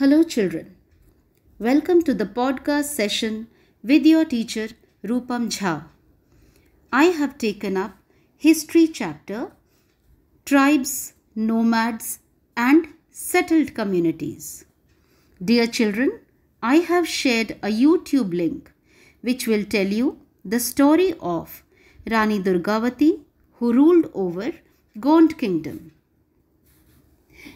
Hello, children. Welcome to the podcast session with your teacher Rupam Jha. I have taken up History chapter Tribes, Nomads, and Settled Communities. Dear children, I have shared a YouTube link which will tell you the story of Rani Durgavati who ruled over Gond Kingdom.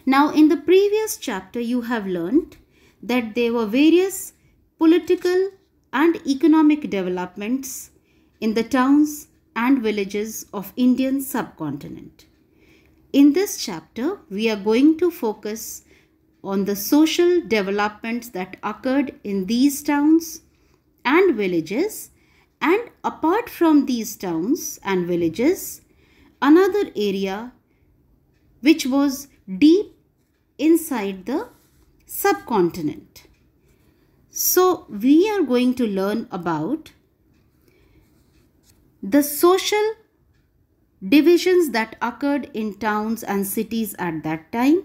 Now in the previous chapter you have learnt that there were various political and economic developments in the towns and villages of Indian subcontinent. In this chapter we are going to focus on the social developments that occurred in these towns and villages and apart from these towns and villages another area which was deep inside the subcontinent. So we are going to learn about the social divisions that occurred in towns and cities at that time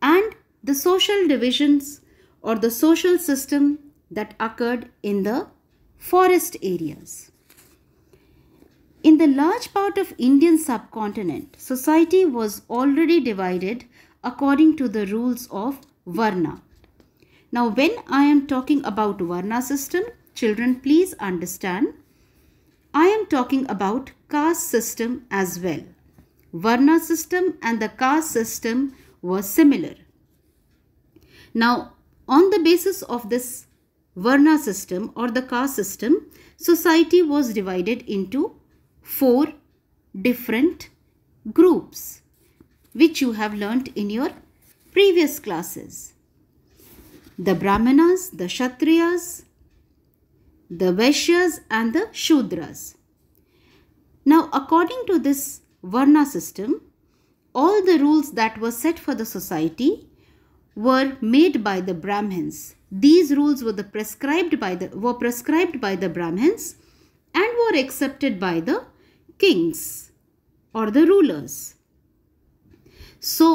and the social divisions or the social system that occurred in the forest areas the large part of Indian subcontinent, society was already divided according to the rules of Varna. Now, when I am talking about Varna system, children please understand, I am talking about caste system as well. Varna system and the caste system were similar. Now, on the basis of this Varna system or the caste system, society was divided into four different groups which you have learnt in your previous classes. The Brahmanas, the Kshatriyas, the Vaishyas and the Shudras. Now according to this Varna system, all the rules that were set for the society were made by the Brahmins. These rules were the prescribed by the were prescribed by the Brahmins and were accepted by the kings or the rulers. So,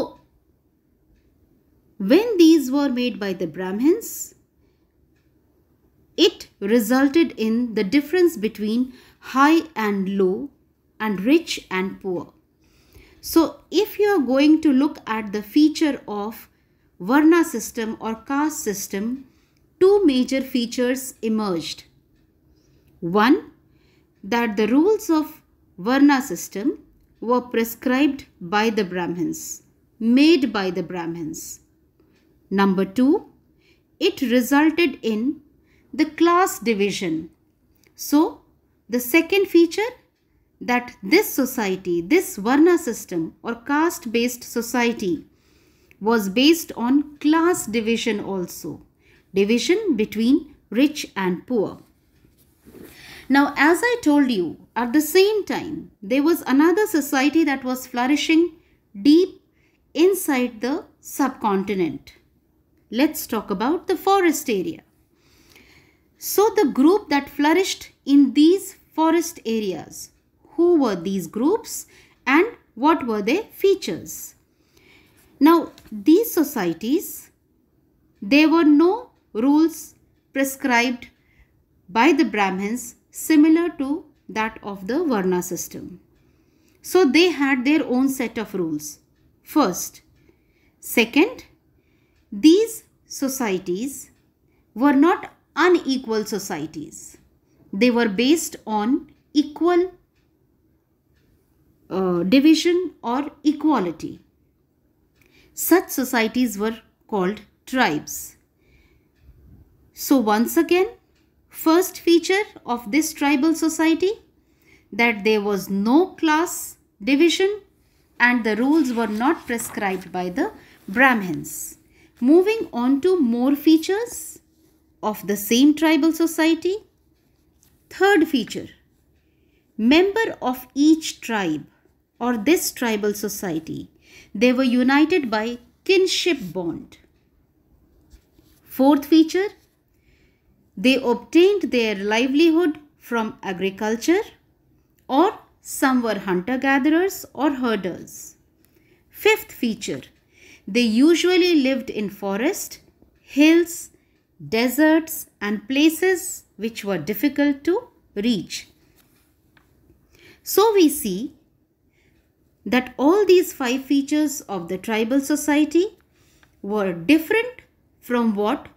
when these were made by the Brahmins, it resulted in the difference between high and low and rich and poor. So, if you are going to look at the feature of Varna system or caste system, two major features emerged. One, that the rules of Varna system were prescribed by the Brahmins, made by the Brahmins. Number two, it resulted in the class division. So, the second feature that this society, this Varna system or caste based society was based on class division also, division between rich and poor. Now, as I told you, at the same time, there was another society that was flourishing deep inside the subcontinent. Let's talk about the forest area. So, the group that flourished in these forest areas, who were these groups and what were their features? Now, these societies, there were no rules prescribed by the Brahmins similar to that of the Varna system. So they had their own set of rules. First. Second, these societies were not unequal societies. They were based on equal uh, division or equality. Such societies were called tribes. So once again, First feature of this tribal society that there was no class division and the rules were not prescribed by the Brahmins. Moving on to more features of the same tribal society. Third feature, member of each tribe or this tribal society, they were united by kinship bond. Fourth feature, they obtained their livelihood from agriculture or some were hunter-gatherers or herders. Fifth feature, they usually lived in forest, hills, deserts and places which were difficult to reach. So we see that all these five features of the tribal society were different from what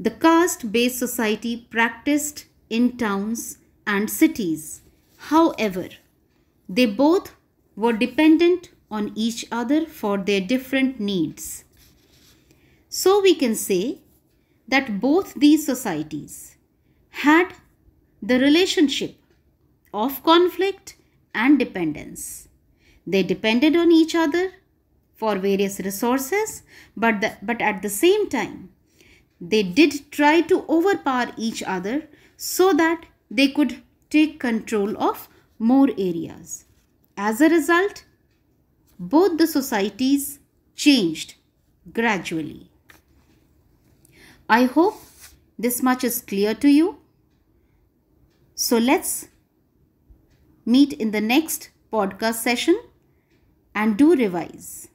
the caste based society practiced in towns and cities. However, they both were dependent on each other for their different needs. So we can say that both these societies had the relationship of conflict and dependence. They depended on each other for various resources, but, the, but at the same time, they did try to overpower each other so that they could take control of more areas. As a result, both the societies changed gradually. I hope this much is clear to you. So let's meet in the next podcast session and do revise.